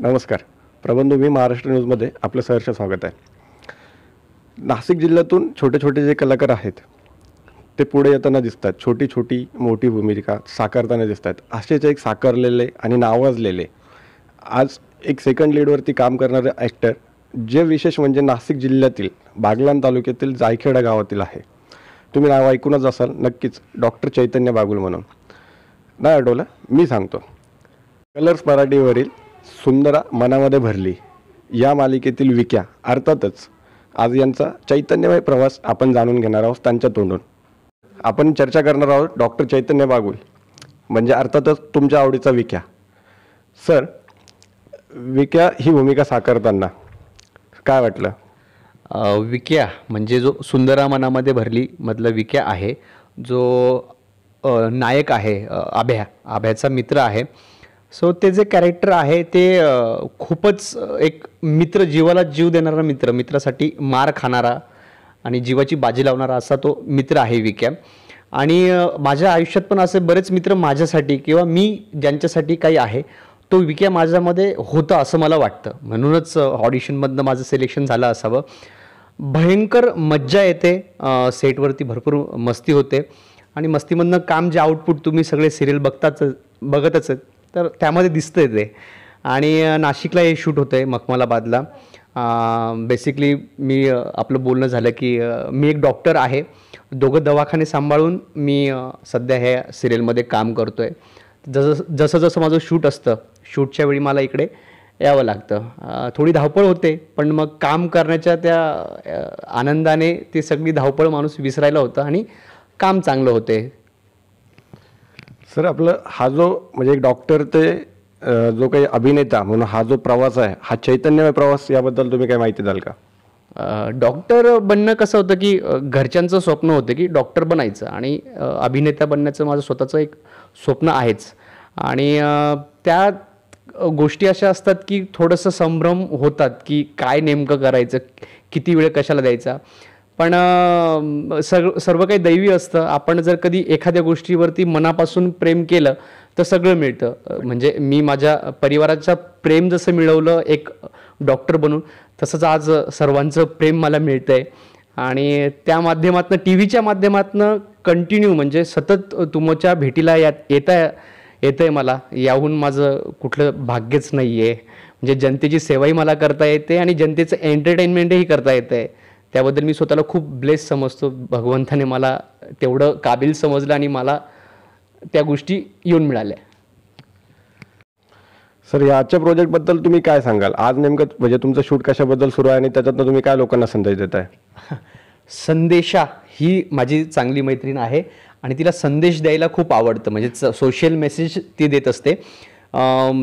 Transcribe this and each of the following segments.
नमस्कार प्रबंध मी महाराष्ट्र न्यूजमध्ये आपलं सहर्ष स्वागत आहे नाशिक जिल्ह्यातून छोटे छोटे जे कलाकार आहेत ते पुढे येताना दिसतात छोटी छोटी मोठी भूमिका साकारताना दिसतात असेच एक साकारलेले आणि नावाजलेले आज एक सेकंड लीडवरती काम करणारे ॲक्टर जे विशेष म्हणजे नाशिक जिल्ह्यातील बागलान तालुक्यातील जायखेडा गावातील आहे तुम्ही नाव ऐकूनच असाल नक्कीच डॉक्टर चैतन्य बागुल म्हणून नाही आठवलं मी सांगतो कलर्स मराठीवरील सुंदरा मनामध्ये भरली या मालिकेतील विक्या अर्थातच आज यांचा चैतन्यमय प्रवास आपण जाणून घेणार आहोत त्यांच्या तोंडून आपण चर्चा करणार आहोत डॉक्टर चैतन्य बागुल म्हणजे अर्थातच तुमच्या आवडीचा विक्या सर विक्या ही भूमिका साकारताना काय वाटलं विक्या म्हणजे जो सुंदरा मनामध्ये भरली मधला विक्या आहे जो नायक आहे आभ्या आभ्याचा मित्र आहे सो ते जे कॅरेक्टर आहे ते खूपच एक मित्र जीवाला जीव देणारा मित्र मित्रासाठी मार खाणारा आणि जीवाची बाजी लावणारा असा तो मित्र आहे विक्या आणि माझ्या आयुष्यात पण असे बरेच मित्र माझ्यासाठी किंवा मी ज्यांच्यासाठी काही आहे तो विक्या माझ्यामध्ये होता असं मला वाटतं म्हणूनच ऑडिशनमधनं माझं सिलेक्शन झालं असावं भयंकर मज्जा येते सेटवरती भरपूर मस्ती होते आणि मस्तीमधनं काम जे आउटपुट तुम्ही सगळे सिरियल बघताच बघतच तर त्यामध्ये दिसतं ते आणि नाशिकला हे शूट होतं आहे मखमलाबादला बेसिकली मी आपलं बोलणं झालं की मी एक डॉक्टर आहे दोघं दवाखाने सांभाळून मी सध्या ह्या सिरियलमध्ये काम करतो आहे जसं जसं जसं माझं शूट असतं शूटच्या वेळी मला इकडे यावं लागतं थोडी धावपळ होते पण मग काम करण्याच्या त्या आनंदाने ती सगळी धावपळ माणूस विसरायला होतं आणि काम चांगलं होते सर आपलं हा जो म्हणजे एक डॉक्टर ते जो काही अभिनेता म्हणून हा जो प्रवास आहे हा चैतन्यमय प्रवास याबद्दल तुम्ही काय माहिती द्याल का डॉक्टर बनणं कसं होतं की घरच्यांचं स्वप्न होतं की डॉक्टर बनायचं आणि अभिनेता बनण्याचं माझं स्वतःचं एक स्वप्न आहेच आणि त्या गोष्टी अशा असतात की थोडंसं संभ्रम होतात की काय नेमकं करायचं किती वेळ कशाला द्यायचा पण सग सर्व काही दैवी असतं आपण जर कधी एखाद्या गोष्टीवरती मनापासून प्रेम केलं तर सगळं मिळतं म्हणजे मी माझ्या परिवाराचं प्रेम जसं मिळवलं एक डॉक्टर बनून तसंच आज सर्वांचं प्रेम मला मिळतं आहे आणि त्या माध्यमातनं टी व्हीच्या माध्यमातनं कंटिन्यू म्हणजे सतत तुमच्या भेटीला येत आहे येतं आहे मला याहून माझं कुठलं भाग्यच नाही आहे म्हणजे जनतेची सेवाही मला करता येते आणि जनतेचं एंटरटेनमेंटही करता येतं आहे त्याबद्दल मी स्वतःला खूप ब्लेस समजतो भगवंताने मला तेवढं काबिल समजलं आणि मला त्या गोष्टी येऊन मिळाल्या सर याच्या प्रोजेक्टबद्दल तुम्ही काय सांगाल आज नेमकं म्हणजे तुमचं शूट कशाबद्दल सुरू आहे आणि त्याच्यातनं तुम्ही काय लोकांना संदेश देत आहे संदेशा ही माझी चांगली मैत्रीण आहे आणि तिला संदेश द्यायला खूप आवडतं म्हणजे सोशल मेसेज ती देत असते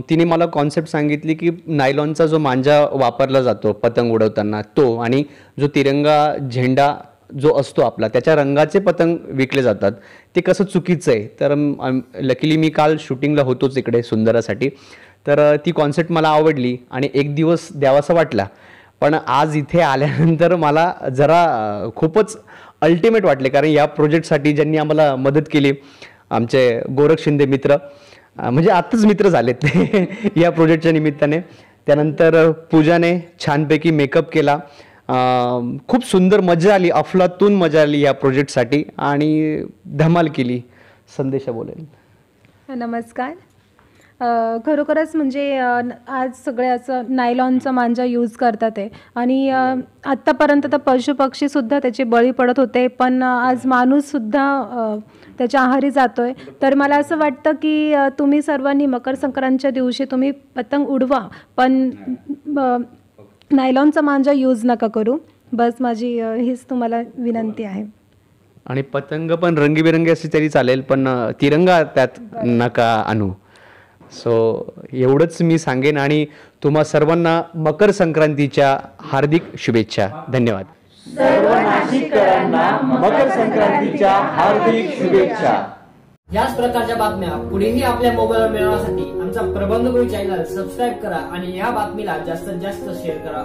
तिने मला कॉन्सेप्ट सांगितली की नायलॉनचा जो मांजा वापरला जातो पतंग उडवताना तो आणि जो तिरंगा झेंडा जो असतो आपला त्याच्या रंगाचे पतंग विकले जातात ते कसं चुकीचं आहे तर लकीली मी काल शूटिंगला होतोच इकडे सुंदरासाठी तर ती कॉन्सेप्ट मला आवडली आणि एक दिवस द्यावासा वाटला पण आज इथे आल्यानंतर मला जरा खूपच अल्टिमेट वाटले कारण या प्रोजेक्टसाठी ज्यांनी आम्हाला मदत केली आमचे गोरख शिंदे मित्र म्हणजे आत्ताच मित्र झालेत ते या प्रोजेक्टच्या निमित्ताने त्यानंतर पूजाने छानपैकी मेकअप केला खूप सुंदर मजा आली अफलातून मजा आली या प्रोजेक्टसाठी आणि धमाल केली संदेशा बोलेल नमस्कार खरोखरच म्हणजे आज सगळ्याच नायलॉनचं मांजा यूज करतात आहे आणि आत्तापर्यंत तर पशुपक्षीसुद्धा त्याचे बळी पडत होते पण आज माणूससुद्धा त्याच्या आहारी जातोय तर मला असं वाटतं की तुम्ही सर्वांनी मकर संक्रांतच्या दिवशी तुम्ही पतंग उडवा पण नायलॉनचा मांजा यूज नका करू बस माझी हीच तुम्हाला विनंती आहे आणि पतंग पण रंगीबेरंगी असली तरी चालेल पण तिरंगा त्यात नका आणू सो एवढंच मी सांगेन आणि तुम्हा सर्वांना मकर संक्रांतीच्या हार्दिक शुभेच्छा धन्यवाद सर्व नाशिककरांना मकर संक्रांतीच्या हार्दिक शुभेच्छा याच प्रकारच्या बातम्या पुढेही आपल्या मोबाईलवर मिळवण्यासाठी आमचा प्रबंध गुरु चॅनल सबस्क्राईब करा आणि या बातमीला जास्तीत जास्त शेअर करा